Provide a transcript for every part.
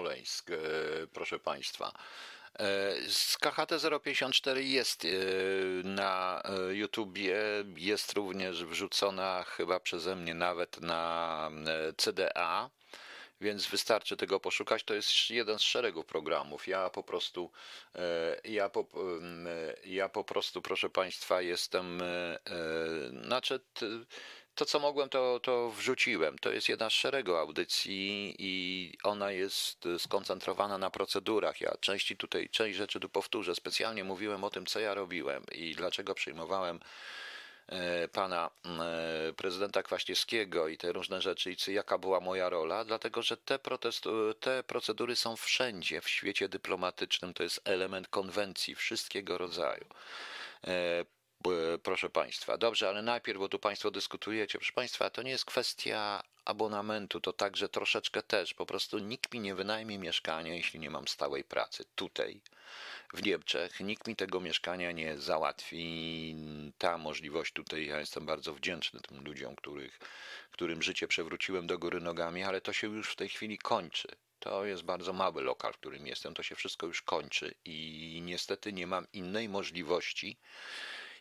Smoleńsk, e, proszę Państwa. E, z KHT 054 jest e, na YouTubie, jest również wrzucona chyba przeze mnie nawet na CDA, więc wystarczy tego poszukać. To jest jeden z szeregu programów. Ja po prostu, ja po, ja po prostu, proszę Państwa, jestem, znaczy to, co mogłem, to, to wrzuciłem. To jest jedna z szeregu audycji i ona jest y, skoncentrowana na procedurach. Ja części tutaj, część rzeczy tu powtórzę. Specjalnie mówiłem o tym, co ja robiłem i dlaczego przyjmowałem e, pana e, prezydenta Kwaśniewskiego i te różne rzeczy, i jaka była moja rola, dlatego że te, te procedury są wszędzie w świecie dyplomatycznym, to jest element konwencji wszystkiego rodzaju e, E, proszę Państwa. Dobrze, ale najpierw, bo tu Państwo dyskutujecie, proszę Państwa, to nie jest kwestia abonamentu, to także troszeczkę też. Po prostu nikt mi nie wynajmie mieszkania, jeśli nie mam stałej pracy tutaj, w Niemczech. Nikt mi tego mieszkania nie załatwi. Ta możliwość tutaj, ja jestem bardzo wdzięczny tym ludziom, których, którym życie przewróciłem do góry nogami, ale to się już w tej chwili kończy. To jest bardzo mały lokal, w którym jestem. To się wszystko już kończy i niestety nie mam innej możliwości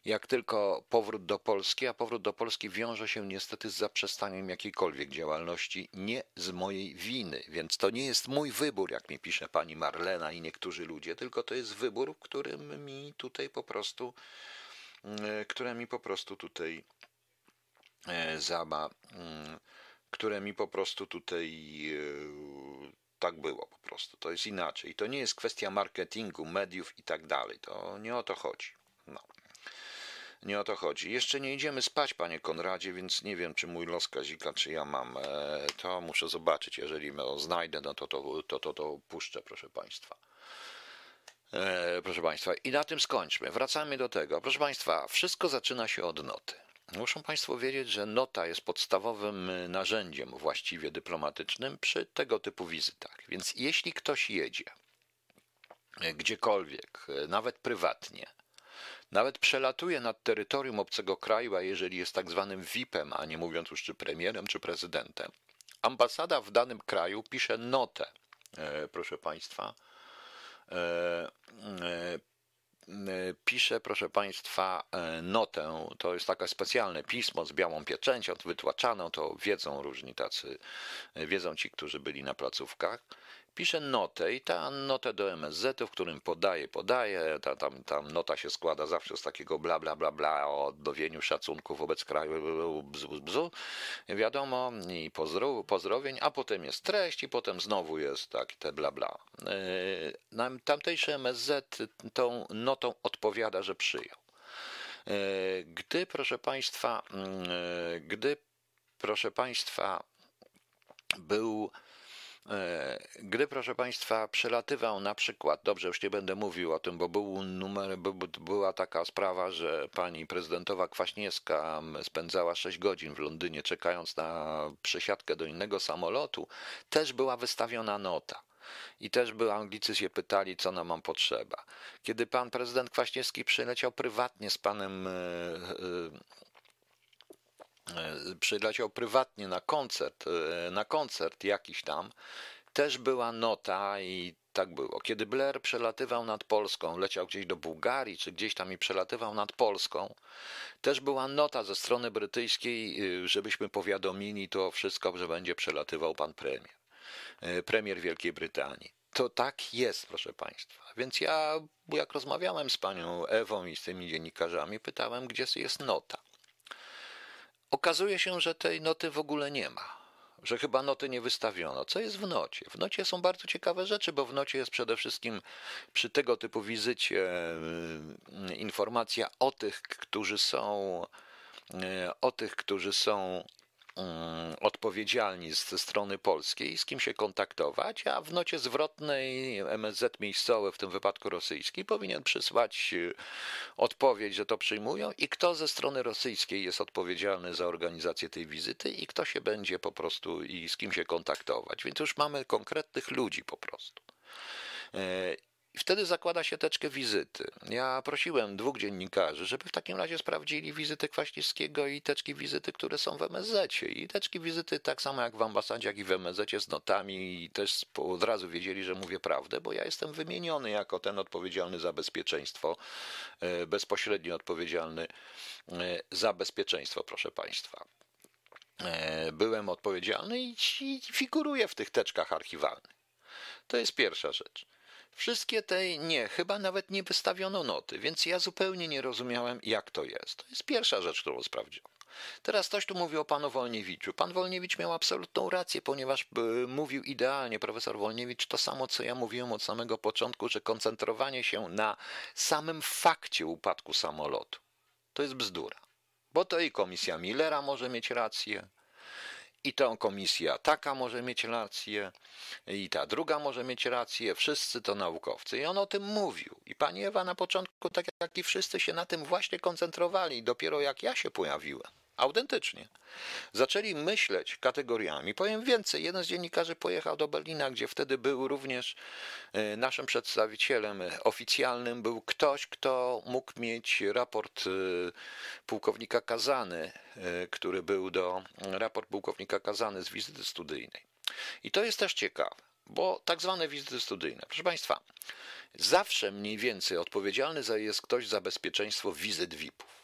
jak tylko powrót do Polski, a powrót do Polski wiąże się niestety z zaprzestaniem jakiejkolwiek działalności, nie z mojej winy. Więc to nie jest mój wybór, jak mi pisze pani Marlena i niektórzy ludzie, tylko to jest wybór, którym mi tutaj po prostu, mm, e, które mi po prostu tutaj e, zaba, mm, które mi po prostu tutaj e, tak było po prostu. To jest inaczej. To nie jest kwestia marketingu, mediów i tak dalej. To nie o to chodzi. No. Nie o to chodzi. Jeszcze nie idziemy spać, panie Konradzie, więc nie wiem, czy mój los Kazika, czy ja mam. E, to muszę zobaczyć. Jeżeli znajdę, no to to, to, to, to puszczę, proszę państwa. E, proszę Państwa, i na tym skończmy. Wracamy do tego. Proszę Państwa, wszystko zaczyna się od noty. Muszą Państwo wiedzieć, że nota jest podstawowym e, narzędziem właściwie dyplomatycznym przy tego typu wizytach. Więc jeśli ktoś jedzie gdziekolwiek, nawet prywatnie, nawet przelatuje nad terytorium obcego kraju, a jeżeli jest tak zwanym VIP-em, a nie mówiąc już czy premierem, czy prezydentem. Ambasada w danym kraju pisze notę, e, proszę Państwa, e, e, pisze, proszę Państwa, notę. To jest takie specjalne pismo z białą pieczęcią, wytłaczaną, to wiedzą różni tacy, wiedzą ci, którzy byli na placówkach pisze notę i ta notę do MSZ, w którym podaje, podaje, ta tam, tam nota się składa zawsze z takiego bla, bla, bla, bla o odnowieniu szacunku wobec kraju, bzu, bzu, bzu, wiadomo, i pozdrow, pozdrowień, a potem jest treść i potem znowu jest tak, te bla, bla. E, Tamtejszy MSZ tą notą odpowiada, że przyjął. E, gdy, proszę Państwa, mm, e, gdy, proszę Państwa, był E, Gdy proszę Państwa, przelatywał na przykład, dobrze, już nie będę mówił o tym, bo był numer, była taka sprawa, że pani prezydentowa Kwaśniewska spędzała 6 godzin w Londynie czekając na przesiadkę do innego samolotu, też była wystawiona nota. I też by Anglicy się pytali, co nam mam potrzeba. Kiedy pan prezydent Kwaśniewski przyleciał prywatnie z panem e, e, E, przyleciał prywatnie na koncert, e, na koncert jakiś tam, też była nota i tak było. Kiedy Blair przelatywał nad Polską, leciał gdzieś do Bułgarii, czy gdzieś tam i przelatywał nad Polską, też była nota ze strony brytyjskiej, e, żebyśmy powiadomili to wszystko, że będzie przelatywał pan premier, premier Wielkiej Brytanii. To tak jest, proszę Państwa. Więc ja, jak rozmawiałem z panią Ewą i z tymi dziennikarzami, pytałem, gdzie jest nota. Okazuje się, że tej noty w ogóle nie ma. Że chyba noty nie wystawiono. Co jest w nocie? W nocie są bardzo ciekawe rzeczy, bo w nocie jest przede wszystkim przy tego typu wizycie mm, informacja o tych, którzy są e, o tych, którzy są Mm, odpowiedzialni ze strony polskiej, z kim się kontaktować, a w nocie zwrotnej MSZ miejscowy, w tym wypadku rosyjski, powinien przysłać y, odpowiedź, że to przyjmują i kto ze strony rosyjskiej jest odpowiedzialny za organizację tej wizyty i kto się będzie po prostu i z kim się kontaktować. Więc już mamy konkretnych ludzi po prostu. E, i wtedy zakłada się teczkę wizyty. Ja prosiłem dwóch dziennikarzy, żeby w takim razie sprawdzili wizyty Kwaśniewskiego i teczki wizyty, które są w MSZ. I teczki wizyty, tak samo jak w ambasadzie, jak i w MSZ, z notami, i też od razu wiedzieli, że mówię prawdę, bo ja jestem wymieniony jako ten odpowiedzialny za bezpieczeństwo, e, bezpośrednio odpowiedzialny e, za bezpieczeństwo, proszę Państwa e, byłem odpowiedzialny i figuruję w tych teczkach archiwalnych. To jest pierwsza rzecz. Wszystkie te nie, chyba nawet nie wystawiono noty, więc ja zupełnie nie rozumiałem, jak to jest. To jest pierwsza rzecz, którą sprawdziłem. Teraz ktoś tu mówił o panu Wolniewiczu. Pan Wolniewicz miał absolutną rację, ponieważ e, mówił idealnie profesor Wolniewicz to samo, co ja mówiłem od samego początku, że koncentrowanie się na samym fakcie upadku samolotu to jest bzdura. Bo to i komisja Millera może mieć rację, i ta komisja taka może mieć rację, i ta druga może mieć rację, wszyscy to naukowcy. I on o tym mówił. I pani Ewa na początku, tak jak i wszyscy się na tym właśnie koncentrowali. Dopiero jak ja się pojawiłem, Autentycznie. Zaczęli myśleć kategoriami. Powiem więcej, jeden z dziennikarzy pojechał do Berlina, gdzie wtedy był również e, naszym przedstawicielem oficjalnym, był ktoś, kto mógł mieć raport e, pułkownika Kazany, e, który był do raport pułkownika Kazany z wizyty studyjnej. I to jest też ciekawe bo tak zwane wizyty studyjne. Proszę Państwa, zawsze mniej więcej odpowiedzialny jest ktoś za bezpieczeństwo wizyt VIP-ów.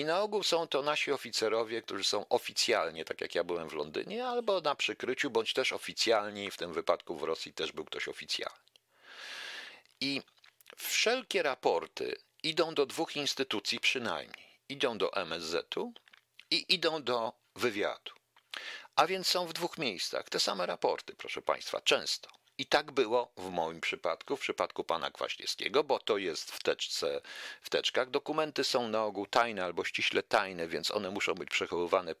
I na ogół są to nasi oficerowie, którzy są oficjalnie, tak jak ja byłem w Londynie, albo na przykryciu, bądź też oficjalni, w tym wypadku w Rosji też był ktoś oficjalny. I wszelkie raporty idą do dwóch instytucji przynajmniej. Idą do MSZ-u i idą do wywiadu. A więc są w dwóch miejscach te same raporty, proszę Państwa, często. I tak było w moim przypadku, w przypadku pana Kwaśniewskiego, bo to jest w teczce, w teczkach. Dokumenty są na ogół tajne albo ściśle tajne, więc one muszą być przechowywane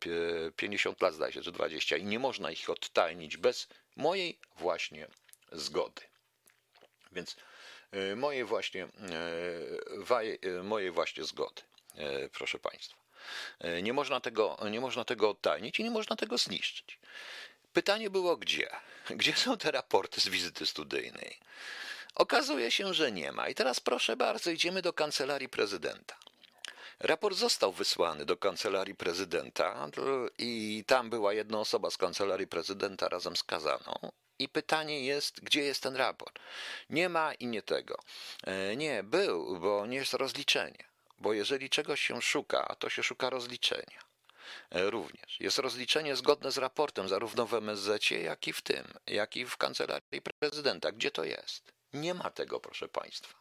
50 lat, zdaje się, czy 20 i nie można ich odtajnić bez mojej właśnie zgody. Więc e, moje właśnie, e, e, moje właśnie zgody, proszę Państwa. Nie można, tego, nie można tego odtajnić i nie można tego zniszczyć. Pytanie było gdzie? Gdzie są te raporty z wizyty studyjnej? Okazuje się, że nie ma. I teraz proszę bardzo, idziemy do kancelarii prezydenta. Raport został wysłany do kancelarii prezydenta i tam była jedna osoba z kancelarii prezydenta razem z kazaną. I pytanie jest, gdzie jest ten raport? Nie ma i nie tego. E, nie, był, bo nie jest rozliczenie. Bo jeżeli czegoś się szuka, to się szuka rozliczenia. E, również. Jest rozliczenie zgodne z raportem zarówno w MSZ, jak i w tym, jak i w kancelarii prezydenta. Gdzie to jest? Nie ma tego, proszę państwa.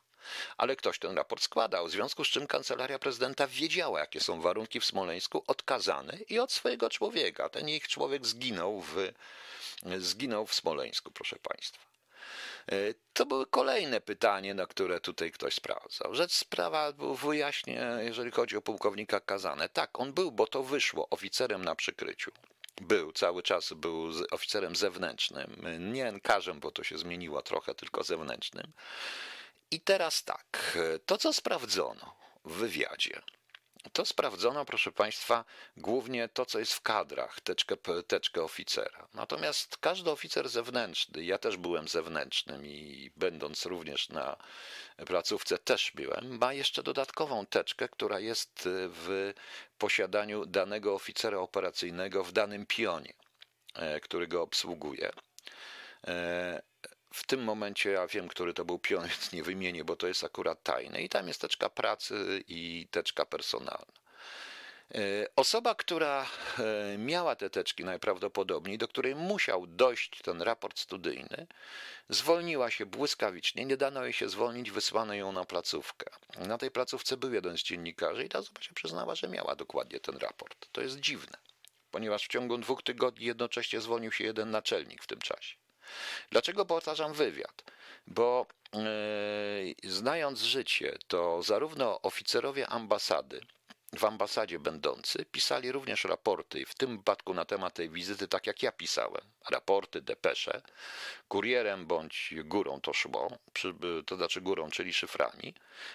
Ale ktoś ten raport składał, w związku z czym kancelaria prezydenta wiedziała, jakie są warunki w Smoleńsku, odkazane i od swojego człowieka. Ten ich człowiek zginął w, zginął w Smoleńsku, proszę państwa. E, to było kolejne pytanie, na które tutaj ktoś sprawdzał. Rzecz sprawa wyjaśnię, jeżeli chodzi o pułkownika Kazane. Tak, on był, bo to wyszło oficerem na przykryciu. Był, cały czas był oficerem zewnętrznym. Nie enkarzem, bo to się zmieniło trochę, tylko zewnętrznym. I teraz tak, e, to co sprawdzono w wywiadzie, to sprawdzono, proszę Państwa, głównie to, co jest w kadrach, teczkę, teczkę oficera. Natomiast każdy oficer zewnętrzny, ja też byłem zewnętrznym i będąc również na placówce też byłem, ma jeszcze dodatkową teczkę, która jest w posiadaniu danego oficera operacyjnego w danym pionie, e, który go obsługuje. E, w tym momencie ja wiem, który to był pion, więc nie wymienię, bo to jest akurat tajne. I tam jest teczka pracy i teczka personalna. E, osoba, która e, miała te teczki najprawdopodobniej, do której musiał dojść ten raport studyjny, zwolniła się błyskawicznie, nie dano jej się zwolnić, wysłano ją na placówkę. Na tej placówce był jeden z dziennikarzy i ta osoba się przyznała, że miała dokładnie ten raport. To jest dziwne, ponieważ w ciągu dwóch tygodni jednocześnie zwolnił się jeden naczelnik w tym czasie. Dlaczego powtarzam wywiad? Bo yy, znając życie, to zarówno oficerowie ambasady, w ambasadzie będący pisali również raporty, w tym wypadku na temat tej wizyty, tak jak ja pisałem. Raporty, depesze, kurierem bądź górą to szło, to znaczy górą, czyli szyframi,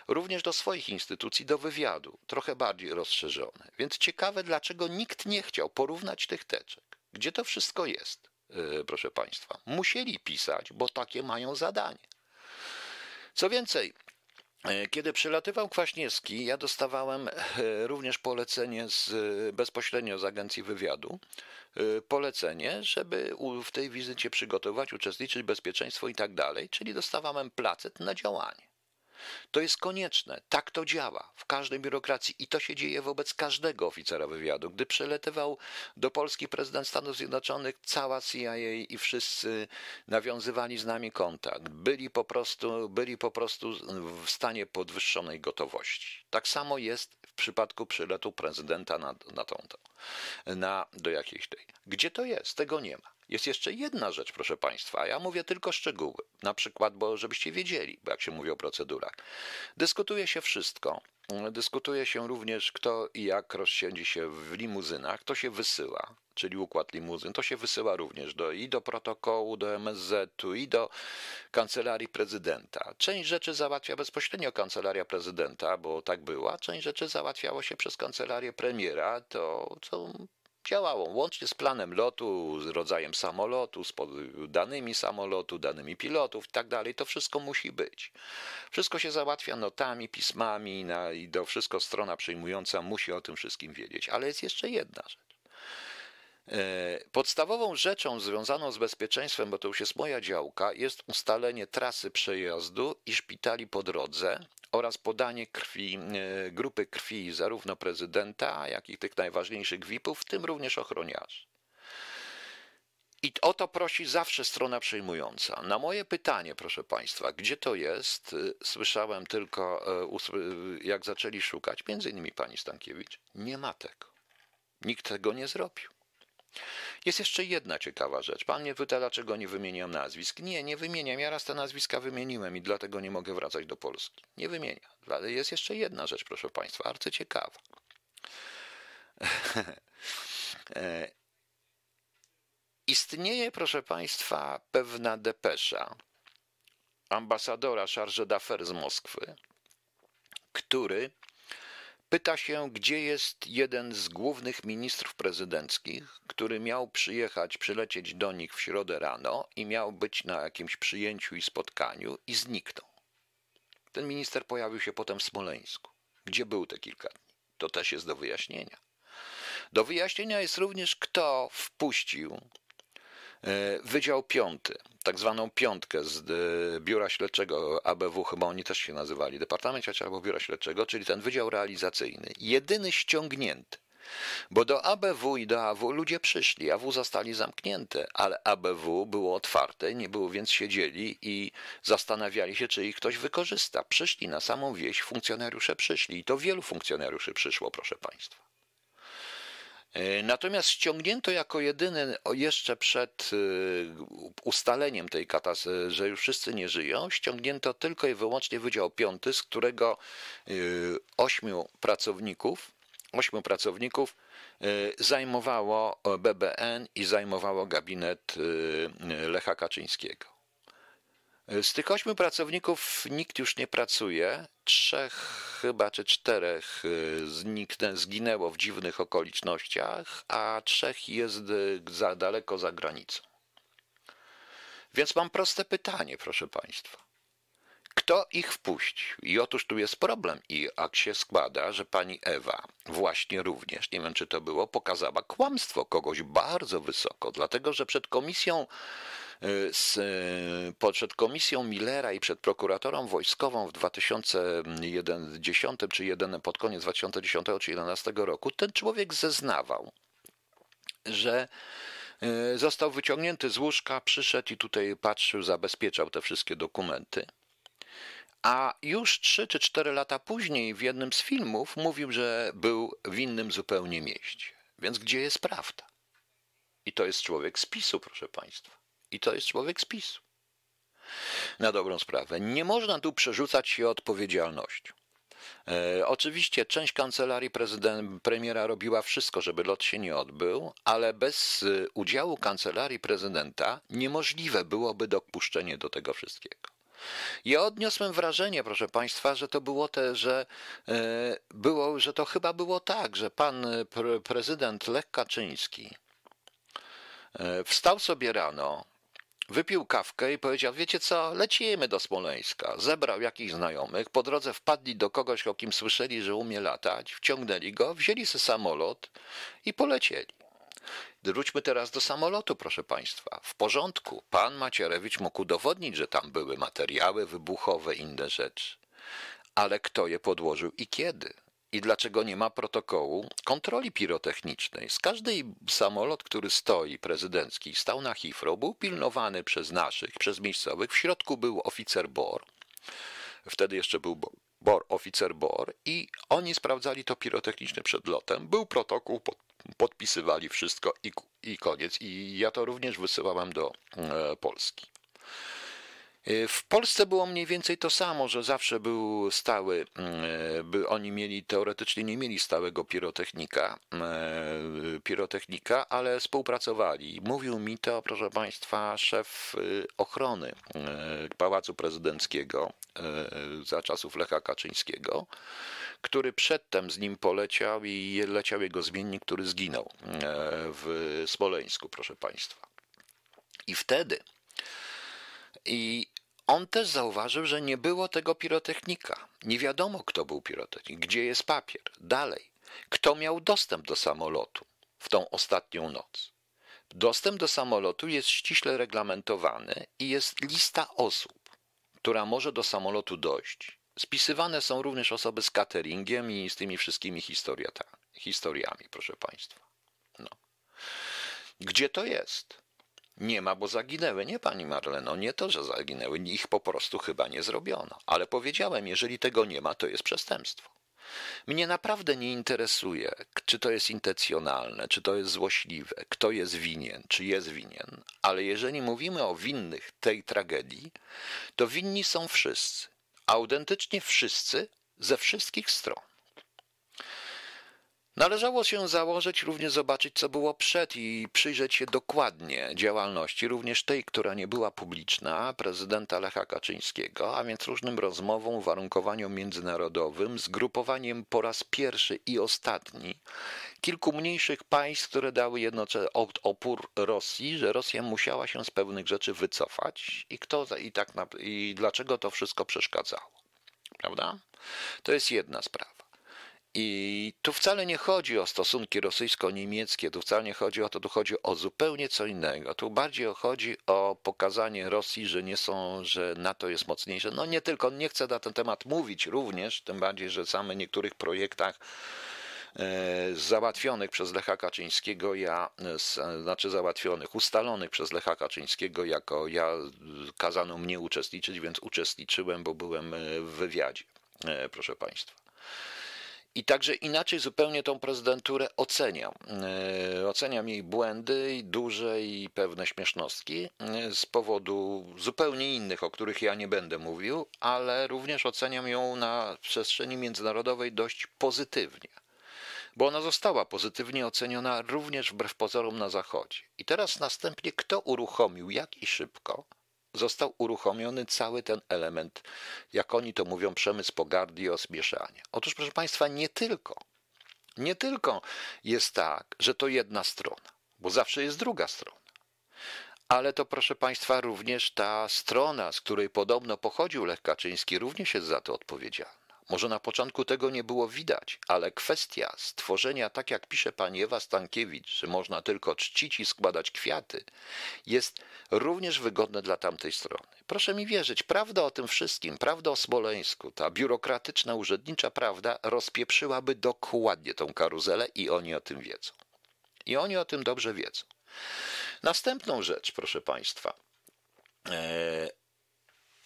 również do swoich instytucji, do wywiadu, trochę bardziej rozszerzone. Więc ciekawe, dlaczego nikt nie chciał porównać tych teczek. Gdzie to wszystko jest? E, proszę Państwa. Musieli pisać, bo takie mają zadanie. Co więcej, e, kiedy przelatywał Kwaśniewski, ja dostawałem e, również polecenie z, bezpośrednio z agencji wywiadu, polecenie, żeby w tej wizycie przygotować, uczestniczyć, bezpieczeństwo i tak dalej, czyli dostawałem placet na działanie. To jest konieczne. Tak to działa w każdej biurokracji i to się dzieje wobec każdego oficera wywiadu. Gdy przeletywał do Polski prezydent Stanów Zjednoczonych, cała CIA i wszyscy nawiązywali z nami kontakt. Byli po prostu, byli po prostu w stanie podwyższonej gotowości. Tak samo jest w przypadku przyletu prezydenta na, na tą. tą na, do jakiejś tej. Gdzie to jest? Tego nie ma. Jest jeszcze jedna rzecz, proszę Państwa, a ja mówię tylko szczegóły, na przykład, bo żebyście wiedzieli, bo jak się mówi o procedurach. Dyskutuje się wszystko. Dyskutuje się również, kto i jak rozsiedzi się w limuzynach. To się wysyła, czyli układ limuzyn. To się wysyła również do, i do protokołu, do MSZ-u, i do kancelarii prezydenta. Część rzeczy załatwia bezpośrednio kancelaria prezydenta, bo tak była. Część rzeczy załatwiało się przez kancelarię premiera. To, to działało, łącznie z planem lotu, z rodzajem samolotu, z danymi samolotu, danymi pilotów i tak dalej. To wszystko musi być. Wszystko się załatwia notami, pismami na, i do wszystko strona przyjmująca musi o tym wszystkim wiedzieć. Ale jest jeszcze jedna rzecz. E, podstawową rzeczą związaną z bezpieczeństwem, bo to już jest moja działka, jest ustalenie trasy przejazdu i szpitali po drodze, oraz podanie krwi, e, grupy krwi zarówno prezydenta, jak i tych najważniejszych VIP-ów, w tym również ochroniarzy. I o to prosi zawsze strona przejmująca. Na moje pytanie, proszę Państwa, gdzie to jest, e, słyszałem tylko, e, jak zaczęli szukać, między innymi pani Stankiewicz, nie ma tego. Nikt tego nie zrobił. Jest jeszcze jedna ciekawa rzecz. Pan mnie pyta, dlaczego nie wymieniam nazwisk. Nie, nie wymieniam. Ja raz te nazwiska wymieniłem i dlatego nie mogę wracać do Polski. Nie wymieniam. Ale jest jeszcze jedna rzecz, proszę Państwa, bardzo ciekawa. E, istnieje, proszę Państwa, pewna depesza ambasadora Charge d'Affaires z Moskwy, który pyta się, gdzie jest jeden z głównych ministrów prezydenckich, który miał przyjechać, przylecieć do nich w środę rano i miał być na jakimś przyjęciu i spotkaniu i zniknął. Ten minister pojawił się potem w Smoleńsku. Gdzie był te kilka dni? To też jest do wyjaśnienia. Do wyjaśnienia jest również, kto wpuścił E, wydział Piąty, tak zwaną piątkę z e, Biura Śledczego ABW, chyba oni też się nazywali, Departament Śledczy albo Biura Śledczego, czyli ten Wydział Realizacyjny, jedyny ściągnięty. Bo do ABW i do AW ludzie przyszli, AW zostali zamknięte, ale ABW było otwarte, nie było więc siedzieli i zastanawiali się, czy ich ktoś wykorzysta. Przyszli na samą wieś, funkcjonariusze przyszli i to wielu funkcjonariuszy przyszło, proszę Państwa. E, natomiast ściągnięto jako jedyny jeszcze przed e, ustaleniem tej katastrofy, że już wszyscy nie żyją, ściągnięto tylko i wyłącznie Wydział Piąty, z którego e, ośmiu pracowników, ośmiu pracowników zajmowało BBN i zajmowało gabinet Lecha Kaczyńskiego. Z tych ośmiu pracowników nikt już nie pracuje. Trzech chyba czy czterech y, zniknę, zginęło w dziwnych okolicznościach, a trzech jest za daleko za granicą. Więc mam proste pytanie, proszę Państwa. Kto ich wpuścił? I otóż tu jest problem. I ak się składa, że pani Ewa właśnie również, nie wiem czy to było, pokazała kłamstwo kogoś bardzo wysoko, dlatego że przed komisją E, z, e, przed komisją Millera i przed prokuratorą wojskową w 2010 czy 1, pod koniec 2010 czy 2011 roku, ten człowiek zeznawał, że e, został wyciągnięty z łóżka, przyszedł i tutaj patrzył, zabezpieczał te wszystkie dokumenty. A już 3 czy 4 lata później w jednym z filmów mówił, że był w innym zupełnie mieście. Więc gdzie jest prawda? I to jest człowiek z PiSu, proszę Państwa. I to jest człowiek z PiS. Na dobrą sprawę. Nie można tu przerzucać się odpowiedzialnością. E, oczywiście część kancelarii premiera robiła wszystko, żeby lot się nie odbył, ale bez e, udziału kancelarii prezydenta niemożliwe byłoby dopuszczenie do tego wszystkiego. Ja odniosłem wrażenie, proszę Państwa, że to było te, że e, było, że to chyba było tak, że pan e, prezydent Lech Kaczyński wstał sobie rano, Wypił kawkę i powiedział, wiecie co, lecimy do Smoleńska. Zebrał jakichś znajomych, po drodze wpadli do kogoś, o kim słyszeli, że umie latać, wciągnęli go, wzięli sobie samolot i polecieli. Wróćmy teraz do samolotu, proszę Państwa. W porządku, pan Macierewicz mógł udowodnić, że tam były materiały wybuchowe, inne rzeczy. Ale kto je podłożył i kiedy? i dlaczego nie ma protokołu kontroli pirotechnicznej. Z każdej samolot, który stoi prezydencki, stał na Heathrow, był pilnowany przez naszych, przez miejscowych. W środku był oficer BOR. Wtedy jeszcze był BOR, oficer BOR i oni sprawdzali to pirotechniczne przed lotem. Był protokół, podpisywali wszystko i, i koniec. I ja to również wysyłałem do e, Polski. Y, w Polsce było mniej więcej to samo, że zawsze był stały, mm, e, by oni mieli teoretycznie nie mieli stałego pirotechnika, e, y, pirotechnika, ale współpracowali. Mówił mi to, proszę Państwa, szef y, ochrony Pałacu Prezydenckiego za czasów Lecha Kaczyńskiego, który przedtem z nim poleciał i leciał jego zmiennik, który zginął e, w Smoleńsku, proszę Państwa. I wtedy i on też zauważył, że nie było tego pirotechnika. Nie wiadomo, kto był pirotechnik, gdzie jest papier, dalej, kto miał dostęp do samolotu w tą ostatnią noc. Dostęp do samolotu jest ściśle reglamentowany i jest lista osób, która może do samolotu dojść. Spisywane są również osoby z cateringiem i z tymi wszystkimi historiami, proszę Państwa. No. Gdzie to jest? Nie ma, bo zaginęły. Nie, pani Marleno, nie to, że zaginęły. Ich po prostu chyba nie zrobiono. Ale powiedziałem, jeżeli tego nie ma, to jest przestępstwo. Mnie naprawdę nie interesuje, czy to jest intencjonalne, czy to jest złośliwe, kto jest winien, czy jest winien, ale jeżeli mówimy o winnych tej tragedii, to winni są wszyscy, autentycznie wszyscy ze wszystkich stron. Należało się założyć również zobaczyć, co było przed i przyjrzeć się dokładnie działalności, również tej, która nie była publiczna, prezydenta Lecha Kaczyńskiego, a więc różnym rozmowom, uwarunkowaniom międzynarodowym, zgrupowaniem po raz pierwszy i ostatni kilku mniejszych państw, które dały jednocześnie opór Rosji, że Rosja musiała się z pewnych rzeczy wycofać i, kto, i, tak, i dlaczego to wszystko przeszkadzało. Prawda? To jest jedna sprawa. I tu wcale nie chodzi o stosunki rosyjsko-niemieckie, tu wcale nie chodzi o to, tu chodzi o zupełnie co innego. Tu bardziej chodzi o pokazanie Rosji, że nie są, że NATO jest mocniejsze. No nie tylko, nie chcę na ten temat mówić również, tym bardziej, że same w niektórych projektach e, załatwionych przez Lecha Kaczyńskiego, ja, e, e, znaczy załatwionych, ustalonych przez Lecha Kaczyńskiego, jako ja kazano mnie uczestniczyć, więc uczestniczyłem, bo byłem w wywiadzie, proszę Państwa. I także inaczej zupełnie tą prezydenturę oceniam. E, oceniam jej błędy duże i pewne śmiesznostki e, z powodu zupełnie innych, o których ja nie będę mówił, ale również oceniam ją na przestrzeni międzynarodowej dość pozytywnie bo ona została pozytywnie oceniona również wbrew pozorom na Zachodzie. I teraz następnie kto uruchomił, jak i szybko, został uruchomiony cały ten element, jak oni to mówią, przemysł pogardy i osmieszania. Otóż, proszę Państwa, nie tylko. Nie tylko jest tak, że to jedna strona, bo zawsze jest druga strona. Ale to, proszę Państwa, również ta strona, z której podobno pochodził Lech Kaczyński, również jest za to odpowiedzialna. Może na początku tego nie było widać, ale kwestia stworzenia, tak jak pisze pani Ewa Stankiewicz, że można tylko czcić i składać kwiaty, jest również wygodne dla tamtej strony. Proszę mi wierzyć, prawda o tym wszystkim, prawda o Smoleńsku, ta biurokratyczna, urzędnicza prawda rozpieprzyłaby dokładnie tą karuzelę i oni o tym wiedzą. I oni o tym dobrze wiedzą. Następną rzecz, proszę Państwa. E,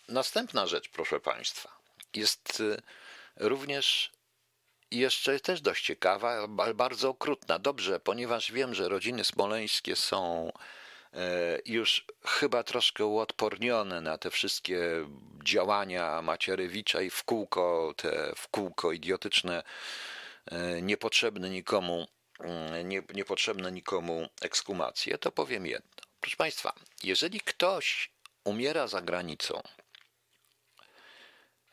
następna rzecz, proszę Państwa, jest e, również jeszcze też dość ciekawa, bardzo okrutna. Dobrze, ponieważ wiem, że rodziny smoleńskie są e, już chyba troszkę uodpornione na te wszystkie działania Macierewicza i w kółko, te w kółko idiotyczne, e, niepotrzebne nikomu, mm, nie, niepotrzebne nikomu ekskumacje, to powiem jedno. Proszę Państwa, jeżeli ktoś umiera za granicą,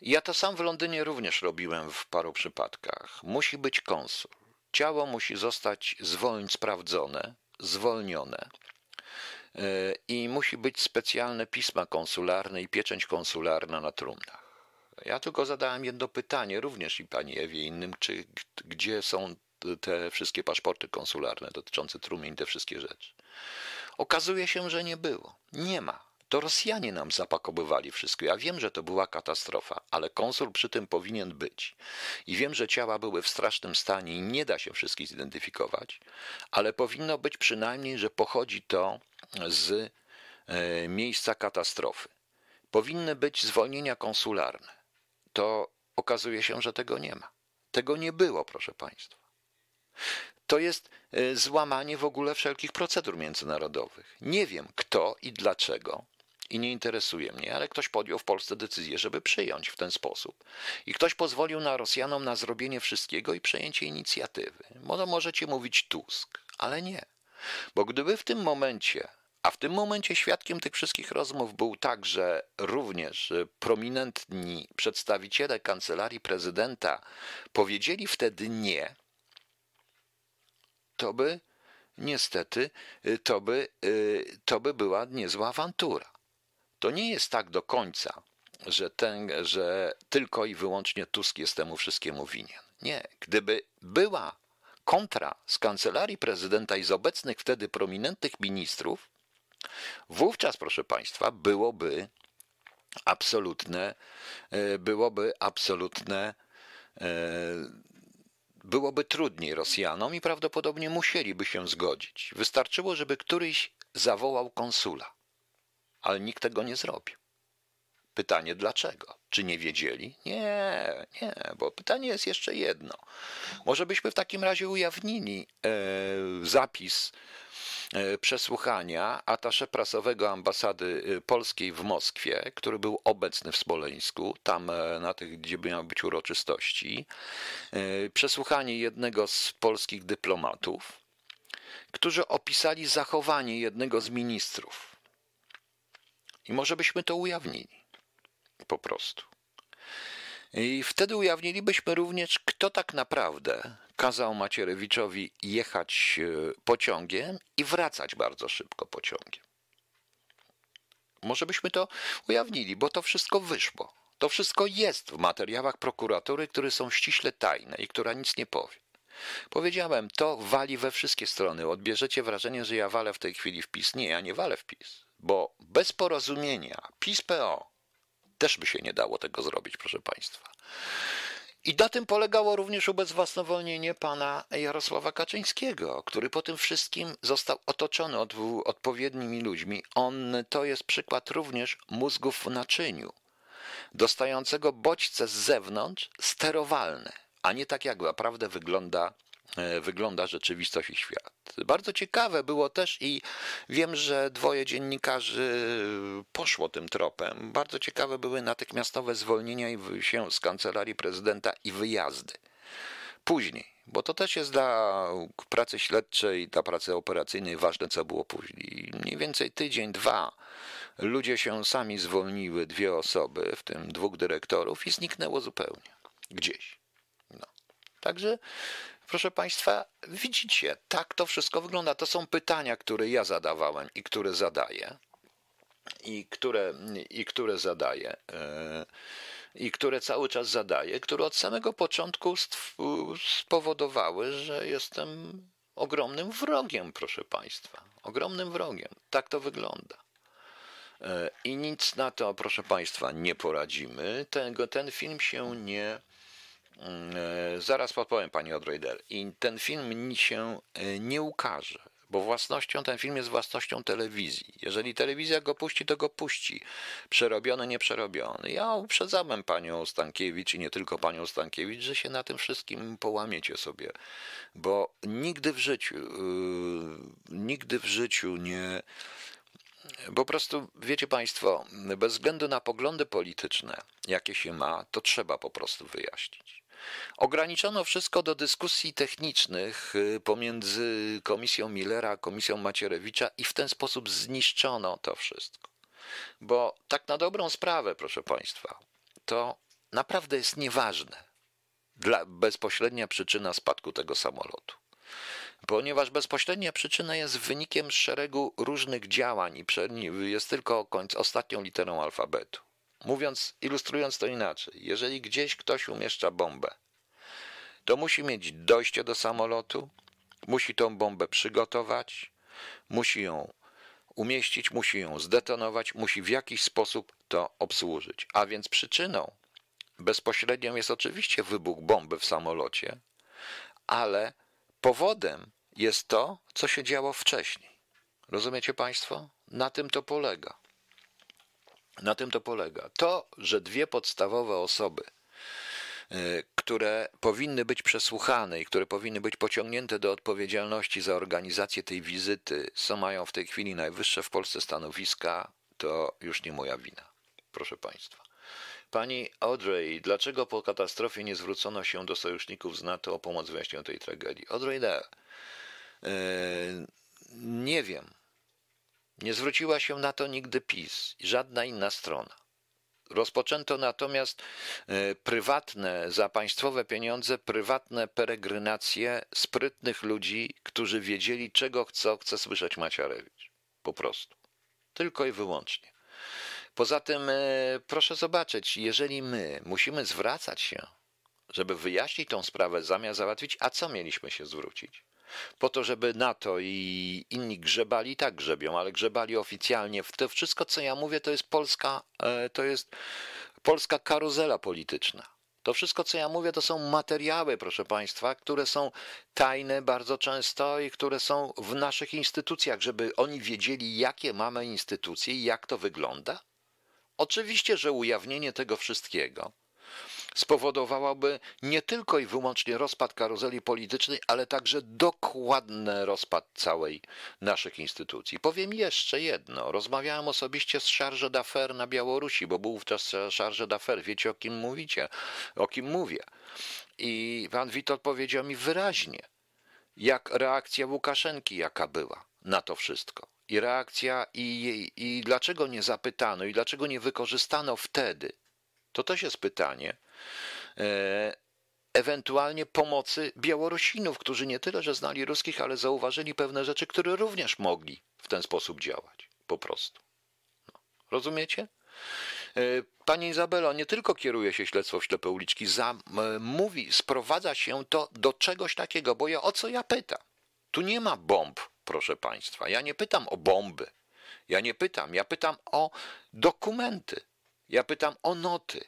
ja to sam w Londynie również robiłem w paru przypadkach. Musi być konsul. Ciało musi zostać zwolnić sprawdzone, zwolnione e, i musi być specjalne pisma konsularne i pieczęć konsularna na trumnach. Ja tylko zadałem jedno pytanie, również i pani Ewie innym, czy gdzie są te wszystkie paszporty konsularne dotyczące trumień, te wszystkie rzeczy. Okazuje się, że nie było. Nie ma. To Rosjanie nam zapakowywali wszystko. Ja wiem, że to była katastrofa, ale konsul przy tym powinien być. I wiem, że ciała były w strasznym stanie i nie da się wszystkich zidentyfikować, ale powinno być przynajmniej, że pochodzi to z e, miejsca katastrofy. Powinny być zwolnienia konsularne. To okazuje się, że tego nie ma. Tego nie było, proszę Państwa. To jest e, złamanie w ogóle wszelkich procedur międzynarodowych. Nie wiem kto i dlaczego i nie interesuje mnie, ale ktoś podjął w Polsce decyzję, żeby przyjąć w ten sposób. I ktoś pozwolił na Rosjanom na zrobienie wszystkiego i przejęcie inicjatywy. Może możecie mówić Tusk, ale nie. Bo gdyby w tym momencie, a w tym momencie świadkiem tych wszystkich rozmów był także również y, prominentni przedstawiciele kancelarii prezydenta, powiedzieli wtedy nie, to by niestety y, to by, y, to by była niezła awantura. To nie jest tak do końca, że, ten, że tylko i wyłącznie Tusk jest temu wszystkiemu winien. Nie. Gdyby była kontra z kancelarii prezydenta i z obecnych wtedy prominentnych ministrów, wówczas, proszę Państwa, byłoby absolutne, e, byłoby absolutne, e, byłoby trudniej Rosjanom i prawdopodobnie musieliby się zgodzić. Wystarczyło, żeby któryś zawołał konsula ale nikt tego nie zrobił. Pytanie dlaczego? Czy nie wiedzieli? Nie, nie, bo pytanie jest jeszcze jedno. Może byśmy w takim razie ujawnili e, zapis e, przesłuchania atasze prasowego ambasady e, polskiej w Moskwie, który był obecny w Spoleńsku, tam na tych, gdzie miały być uroczystości, przesłuchanie jednego z polskich dyplomatów, którzy opisali zachowanie jednego z ministrów i może byśmy to ujawnili. Po prostu. I wtedy ujawnilibyśmy również, kto tak naprawdę kazał Macierewiczowi jechać e, pociągiem i wracać bardzo szybko pociągiem. Może byśmy to ujawnili, bo to wszystko wyszło. To wszystko jest w materiałach prokuratury, które są ściśle tajne i która nic nie powie. Powiedziałem, to wali we wszystkie strony. Odbierzecie wrażenie, że ja walę w tej chwili wpis. Nie, ja nie walę wpis bo bez porozumienia PiS-PO też by się nie dało tego zrobić, proszę Państwa. I na tym polegało również ubezwłasnowolnienie pana Jarosława Kaczyńskiego, który po tym wszystkim został otoczony od, odpowiednimi ludźmi. On to jest przykład również mózgów w naczyniu, dostającego bodźce z zewnątrz sterowalne, a nie tak jak naprawdę wygląda E, wygląda rzeczywistość i świat. Bardzo ciekawe było też i wiem, że dwoje dziennikarzy poszło tym tropem. Bardzo ciekawe były natychmiastowe zwolnienia się z kancelarii prezydenta i wyjazdy. Później, bo to też jest dla pracy śledczej, dla pracy operacyjnej ważne, co było później. Mniej więcej tydzień, dwa ludzie się sami zwolniły, dwie osoby, w tym dwóch dyrektorów, i zniknęło zupełnie gdzieś. Także, proszę Państwa, widzicie, tak to wszystko wygląda. To są pytania, które ja zadawałem i które zadaję. I które, i które zadaję, e, i które cały czas zadaję, które od samego początku spowodowały, że jestem ogromnym wrogiem, proszę Państwa. Ogromnym wrogiem. Tak to wygląda. E, I nic na to, proszę Państwa, nie poradzimy. Tego, ten film się nie Mm, e, zaraz podpowiem pani Odroider. I ten film się e, nie ukaże, bo własnością, ten film jest własnością telewizji. Jeżeli telewizja go puści, to go puści. Przerobiony, nieprzerobiony. Ja uprzedzałem panią Stankiewicz i nie tylko panią Stankiewicz, że się na tym wszystkim połamiecie sobie, bo nigdy w życiu, yy, nigdy w życiu nie. Po prostu, wiecie Państwo, bez względu na poglądy polityczne, jakie się ma, to trzeba po prostu wyjaśnić. Ograniczono wszystko do dyskusji technicznych y, pomiędzy komisją Millera a komisją Macierewicza i w ten sposób zniszczono to wszystko. Bo tak na dobrą sprawę, proszę Państwa, to naprawdę jest nieważne dla bezpośrednia przyczyna spadku tego samolotu ponieważ bezpośrednia przyczyna jest wynikiem szeregu różnych działań i jest tylko ostatnią literą alfabetu. Mówiąc, ilustrując to inaczej, jeżeli gdzieś ktoś umieszcza bombę, to musi mieć dojście do samolotu, musi tą bombę przygotować, musi ją umieścić, musi ją zdetonować, musi w jakiś sposób to obsłużyć. A więc przyczyną bezpośrednią jest oczywiście wybuch bomby w samolocie, ale powodem jest to, co się działo wcześniej. Rozumiecie Państwo? Na tym to polega. Na tym to polega. To, że dwie podstawowe osoby, y, które powinny być przesłuchane i które powinny być pociągnięte do odpowiedzialności za organizację tej wizyty, co mają w tej chwili najwyższe w Polsce stanowiska, to już nie moja wina. Proszę Państwa. Pani Audrey, dlaczego po katastrofie nie zwrócono się do sojuszników z NATO o pomoc w tej tragedii? Audrey, da. nie wiem. Nie zwróciła się na to nigdy PiS i żadna inna strona. Rozpoczęto natomiast e, prywatne, za państwowe pieniądze, prywatne peregrinacje sprytnych ludzi, którzy wiedzieli, czego chce, chce słyszeć Maciarewicz. Po prostu. Tylko i wyłącznie. Poza tym, e, proszę zobaczyć, jeżeli my musimy zwracać się, żeby wyjaśnić tą sprawę, zamiast załatwić, a co mieliśmy się zwrócić? Po to, żeby NATO i inni grzebali, tak grzebią, ale grzebali oficjalnie. To wszystko, co ja mówię, to jest polska, e, to jest polska karuzela polityczna. To wszystko, co ja mówię, to są materiały, proszę Państwa, które są tajne bardzo często i które są w naszych instytucjach, żeby oni wiedzieli, jakie mamy instytucje i jak to wygląda. Oczywiście, że ujawnienie tego wszystkiego spowodowałaby nie tylko i wyłącznie rozpad karuzeli politycznej, ale także dokładny rozpad całej naszych instytucji. Powiem jeszcze jedno. Rozmawiałem osobiście z Charge d'Affaires na Białorusi, bo był wówczas Charge d'Affaires. Wiecie o kim mówicie, o kim mówię. I pan Witold powiedział mi wyraźnie, jak reakcja Łukaszenki jaka była na to wszystko i reakcja, i, i, i dlaczego nie zapytano, i dlaczego nie wykorzystano wtedy to też jest pytanie. E, ewentualnie pomocy Białorusinów, którzy nie tyle, że znali ruskich, ale zauważyli pewne rzeczy, które również mogli w ten sposób działać. Po prostu. No. Rozumiecie? E, pani Izabelo, nie tylko kieruje się śledztwo w ślepe uliczki, za, mówi, sprowadza się to do czegoś takiego, bo ja o co ja pytam? Tu nie ma bomb, proszę Państwa. Ja nie pytam o bomby. Ja nie pytam, ja pytam o dokumenty. Ja pytam o noty.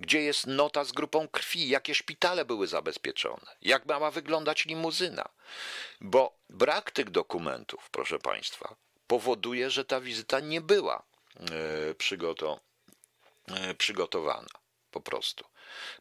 Gdzie jest nota z grupą krwi? Jakie szpitale były zabezpieczone? Jak miała wyglądać limuzyna? Bo brak tych dokumentów, proszę Państwa, powoduje, że ta wizyta nie była e, przygoto, e, przygotowana. Po prostu.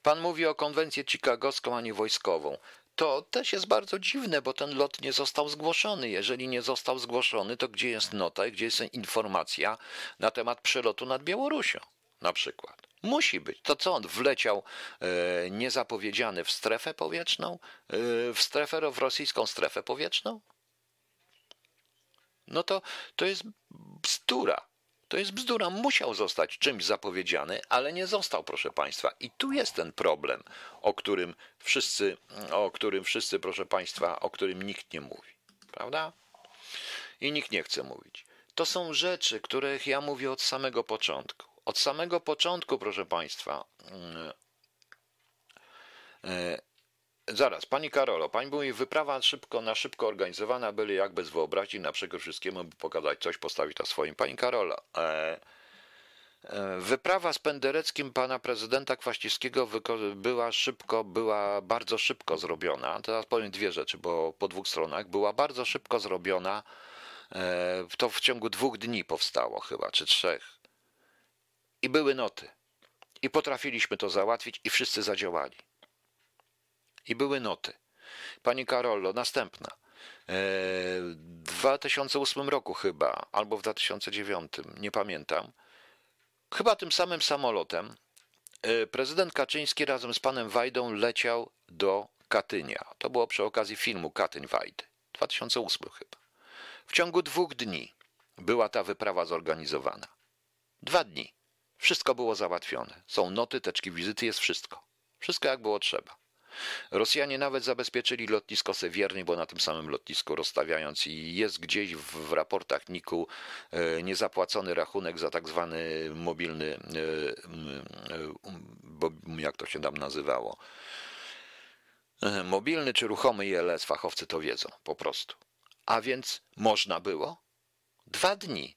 Pan mówi o konwencję chicagowską, a nie wojskową. To też jest bardzo dziwne, bo ten lot nie został zgłoszony. Jeżeli nie został zgłoszony, to gdzie jest nota i gdzie jest informacja na temat przelotu nad Białorusią na przykład? Musi być. To co on wleciał e, niezapowiedziany w strefę powietrzną, e, w strefę, w rosyjską strefę powietrzną? No to, to jest bzdura. To jest bzdura. Musiał zostać czymś zapowiedziany, ale nie został, proszę Państwa. I tu jest ten problem, o którym wszyscy, o którym wszyscy, proszę Państwa, o którym nikt nie mówi. Prawda? I nikt nie chce mówić. To są rzeczy, których ja mówię od samego początku. Od samego początku, proszę Państwa, mm, e, Zaraz, pani Karolo, pani mówi, wyprawa szybko, na szybko organizowana, byli jak bez wyobraźni, na przykład wszystkiemu, by pokazać coś, postawić na swoim. Pani Karola, e, e, wyprawa z Pendereckim pana prezydenta Kwaścińskiego była szybko, była bardzo szybko zrobiona. Teraz powiem dwie rzeczy, bo po dwóch stronach. Była bardzo szybko zrobiona, e, to w ciągu dwóch dni powstało chyba, czy trzech. I były noty. I potrafiliśmy to załatwić i wszyscy zadziałali. I były noty. Pani Karollo, następna. E, w 2008 roku chyba, albo w 2009, nie pamiętam. Chyba tym samym samolotem e, prezydent Kaczyński razem z panem Wajdą leciał do Katynia. To było przy okazji filmu Katyn Wajdy, 2008 chyba. W ciągu dwóch dni była ta wyprawa zorganizowana. Dwa dni. Wszystko było załatwione. Są noty, teczki wizyty, jest wszystko. Wszystko jak było trzeba. Rosjanie nawet zabezpieczyli lotnisko sewierny, bo na tym samym lotnisku rozstawiając i jest gdzieś w, w raportach NIK-u e, niezapłacony rachunek za tak zwany mobilny, e, e, bo jak to się tam nazywało, mobilny czy ruchomy ILS, fachowcy to wiedzą po prostu. A więc można było dwa dni.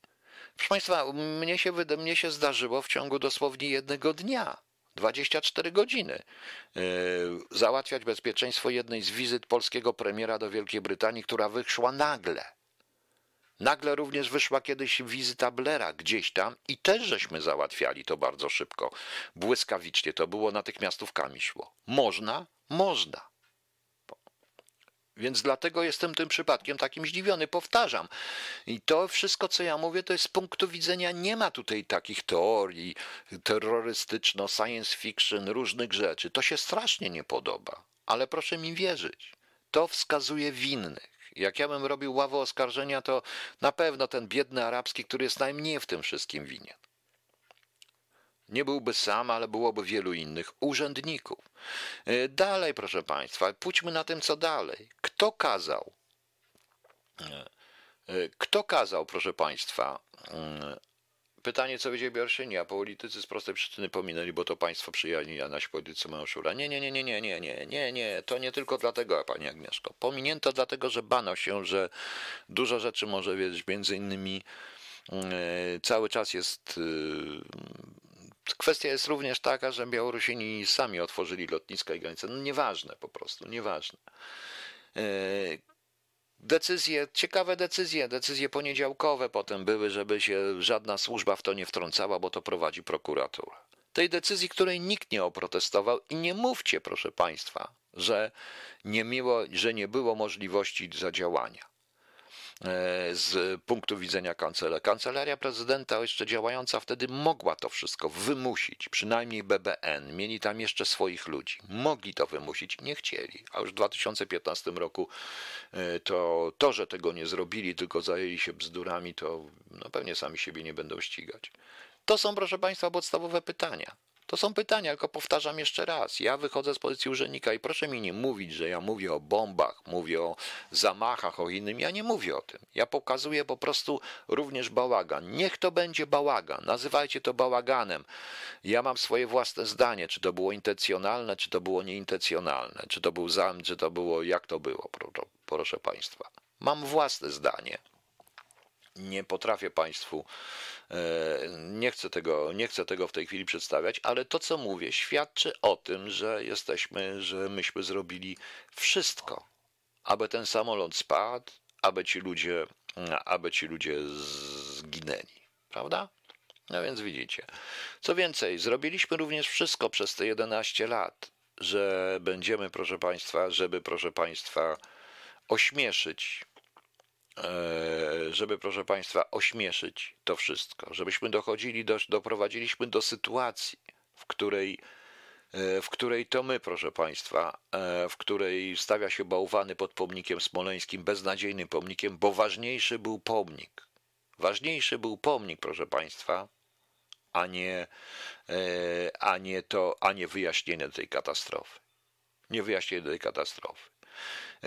Proszę Państwa, mnie się, mnie się zdarzyło w ciągu dosłownie jednego dnia 24 godziny e, załatwiać bezpieczeństwo jednej z wizyt polskiego premiera do Wielkiej Brytanii, która wyszła nagle. Nagle również wyszła kiedyś wizyta Blera gdzieś tam i też żeśmy załatwiali to bardzo szybko, błyskawicznie. To było natychmiastówkami szło. Można? Można. Więc dlatego jestem tym przypadkiem takim zdziwiony, powtarzam. I to wszystko, co ja mówię, to jest z punktu widzenia, nie ma tutaj takich teorii terrorystyczno, science fiction, różnych rzeczy. To się strasznie nie podoba, ale proszę mi wierzyć, to wskazuje winnych. Jak ja bym robił ławę oskarżenia, to na pewno ten biedny arabski, który jest najmniej w tym wszystkim winien. Nie byłby sam, ale byłoby wielu innych urzędników. E, dalej, proszę Państwa, pójdźmy na tym, co dalej. Kto kazał? E, e, kto kazał, proszę Państwa? Mm, pytanie, co będzie nie. a politycy z prostej przyczyny pominęli, bo to państwo przyjęli, a nasi politycy mają szura. Nie, nie, nie, nie, nie, nie, nie, nie, nie, to nie tylko dlatego, Pani Agnieszko. Pominięto dlatego, że bano się, że dużo rzeczy może wiedzieć, między innymi mm, cały czas jest y, Kwestia jest również taka, że Białorusini sami otworzyli lotniska i granice. No nieważne po prostu, nieważne. E, decyzje, ciekawe decyzje, decyzje poniedziałkowe potem były, żeby się żadna służba w to nie wtrącała, bo to prowadzi prokuratura. Tej decyzji, której nikt nie oprotestował i nie mówcie, proszę Państwa, że nie, miło, że nie było możliwości zadziałania. E, z punktu widzenia kancelarii. Kancelaria prezydenta jeszcze działająca wtedy mogła to wszystko wymusić, przynajmniej BBN. Mieli tam jeszcze swoich ludzi. Mogli to wymusić, nie chcieli. A już w 2015 roku e, to, to że tego nie zrobili, tylko zajęli się bzdurami, to no pewnie sami siebie nie będą ścigać. To są, proszę Państwa, podstawowe pytania. To są pytania, tylko powtarzam jeszcze raz. Ja wychodzę z pozycji urzędnika i proszę mi nie mówić, że ja mówię o bombach, mówię o zamachach, o innym. Ja nie mówię o tym. Ja pokazuję po prostu również bałagan. Niech to będzie bałagan. Nazywajcie to bałaganem. Ja mam swoje własne zdanie, czy to było intencjonalne, czy to było nieintencjonalne, czy to był zam, czy to było, jak to było, proszę Państwa. Mam własne zdanie. Nie potrafię Państwu E, nie chcę, tego, nie chcę tego w tej chwili przedstawiać, ale to, co mówię, świadczy o tym, że jesteśmy, że myśmy zrobili wszystko, aby ten samolot spadł, aby ci ludzie, aby ci ludzie zginęli. Prawda? No więc widzicie. Co więcej, zrobiliśmy również wszystko przez te 11 lat, że będziemy, proszę Państwa, żeby, proszę Państwa, ośmieszyć E, żeby, proszę Państwa, ośmieszyć to wszystko, żebyśmy dochodzili, do, doprowadziliśmy do sytuacji, w której, e, w której to my, proszę Państwa, e, w której stawia się bałwany pod pomnikiem smoleńskim, beznadziejnym pomnikiem, bo ważniejszy był pomnik. Ważniejszy był pomnik, proszę Państwa, a nie, a nie to, a nie wyjaśnienie tej katastrofy. Nie wyjaśnienie tej katastrofy.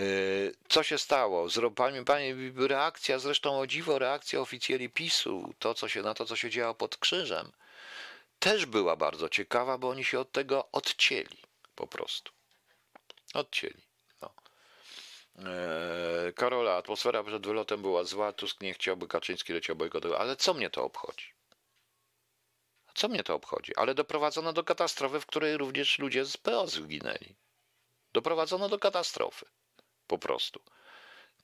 Y, co się stało? Pani, pani, reakcja, zresztą o dziwo, reakcja oficjeli PiSu, to co się, na to, co się działo pod krzyżem, też była bardzo ciekawa, bo oni się od tego odcięli po prostu. Odcięli. No. Y, Karola, atmosfera przed wylotem była zła, Tusk nie chciałby, Kaczyński leciał bojkotowy, ale co mnie to obchodzi? Co mnie to obchodzi? Ale doprowadzono do katastrofy, w której również ludzie z PO zginęli. Doprowadzono do katastrofy. Po prostu.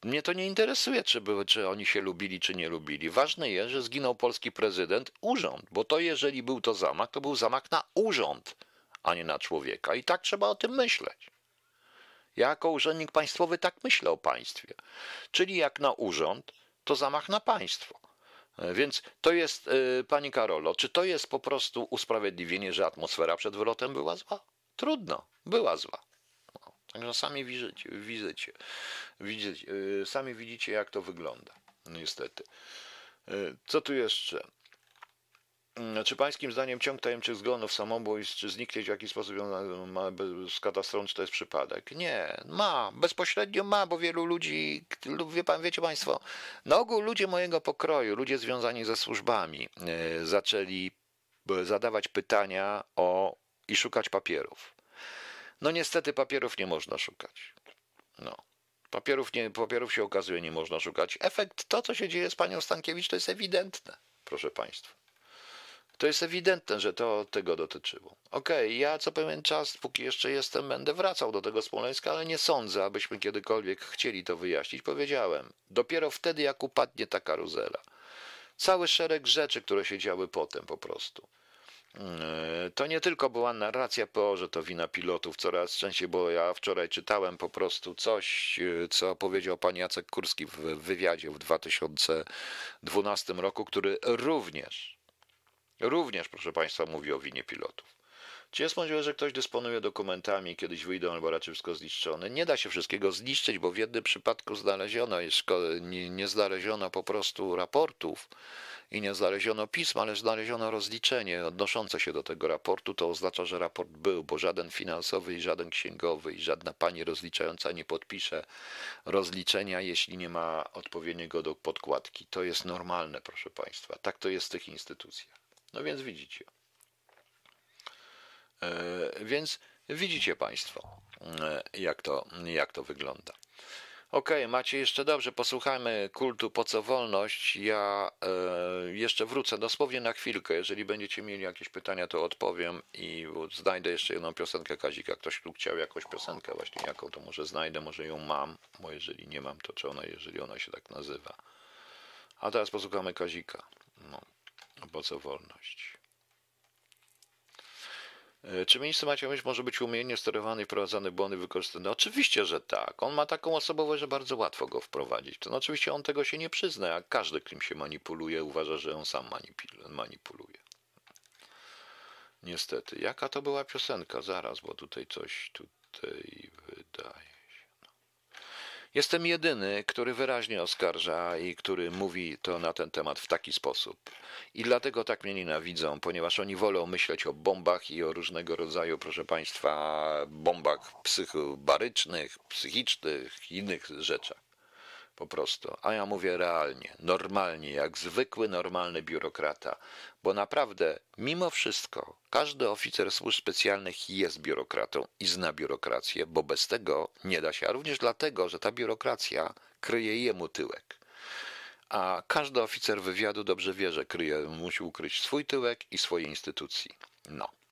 Mnie to nie interesuje, czy, czy oni się lubili, czy nie lubili. Ważne jest, że zginął polski prezydent, urząd, bo to jeżeli był to zamach, to był zamach na urząd, a nie na człowieka. I tak trzeba o tym myśleć. Ja jako urzędnik państwowy tak myślę o państwie. Czyli jak na urząd, to zamach na państwo. E, więc to jest, e, pani Karolo, czy to jest po prostu usprawiedliwienie, że atmosfera przed wylotem była zła? Trudno, była zła. Także sami widzicie, widzicie, widzicie, y, sami widzicie jak to wygląda, niestety. Y, co tu jeszcze? Mm, czy pańskim zdaniem ciąg tajemniczych zgonów, samobójstw, czy zniknięć w jakiś sposób ma z katastrofą, czy to jest przypadek? Nie, ma, bezpośrednio ma, bo wielu ludzi, wie pan, wiecie państwo, na ogół ludzie mojego pokroju, ludzie związani ze służbami, y, zaczęli zadawać pytania o i szukać papierów. No niestety papierów nie można szukać. No. Papierów, nie, papierów się okazuje nie można szukać. Efekt, to co się dzieje z panią Stankiewicz, to jest ewidentne, proszę państwa. To jest ewidentne, że to tego dotyczyło. Okej, okay, ja co pewien czas, póki jeszcze jestem, będę wracał do tego Smoleńska, ale nie sądzę, abyśmy kiedykolwiek chcieli to wyjaśnić. Powiedziałem, dopiero wtedy, jak upadnie ta karuzela. Cały szereg rzeczy, które się działy potem po prostu. E, to nie tylko była narracja PO, że to wina pilotów coraz częściej, bo ja wczoraj czytałem po prostu coś, e, co powiedział pan Jacek Kurski w wywiadzie w 2012 roku, który również, również proszę państwa, mówi o winie pilotów. Czy jest możliwe, że ktoś dysponuje dokumentami, kiedyś wyjdą albo raczej wszystko zniszczone? Nie da się wszystkiego zniszczyć, bo w jednym przypadku znaleziono, nie, nie znaleziono po prostu raportów i nie znaleziono pisma, ale znaleziono rozliczenie odnoszące się do tego raportu. To oznacza, że raport był, bo żaden finansowy i żaden księgowy i żadna pani rozliczająca nie podpisze rozliczenia, jeśli nie ma odpowiedniego do podkładki. To jest normalne, proszę Państwa. Tak to jest w tych instytucjach. No więc widzicie. E, więc widzicie Państwo, e, jak to, jak to wygląda. OK, macie jeszcze dobrze, posłuchajmy kultu po co wolność. Ja e, jeszcze wrócę dosłownie na chwilkę. Jeżeli będziecie mieli jakieś pytania, to odpowiem i znajdę jeszcze jedną piosenkę Kazika. Ktoś tu chciał jakąś piosenkę właśnie jaką, to może znajdę, może ją mam, bo jeżeli nie mam, to czy ona, jeżeli ona się tak nazywa. A teraz posłuchamy Kazika. No, po co wolność. E, czy minister Maciej Myśl może być umiejętnie sterowany i wprowadzany błony wykorzystany? No, oczywiście, że tak. On ma taką osobowość, że bardzo łatwo go wprowadzić. no, oczywiście on tego się nie przyzna, jak każdy, kim się manipuluje, uważa, że on sam manipuluje. Niestety. Jaka to była piosenka? Zaraz, bo tutaj coś tutaj wydaje. Jestem jedyny, który wyraźnie oskarża i który mówi to na ten temat w taki sposób. I dlatego tak mnie nienawidzą, ponieważ oni wolą myśleć o bombach i o różnego rodzaju, proszę Państwa, bombach psychobarycznych, psychicznych, innych rzeczach po prostu. A ja mówię realnie, normalnie, jak zwykły, normalny biurokrata. Bo naprawdę, mimo wszystko, każdy oficer służb specjalnych jest biurokratą i zna biurokrację, bo bez tego nie da się. A również dlatego, że ta biurokracja kryje jemu tyłek. A każdy oficer wywiadu dobrze wie, że kryje, musi ukryć swój tyłek i swoje instytucji. No.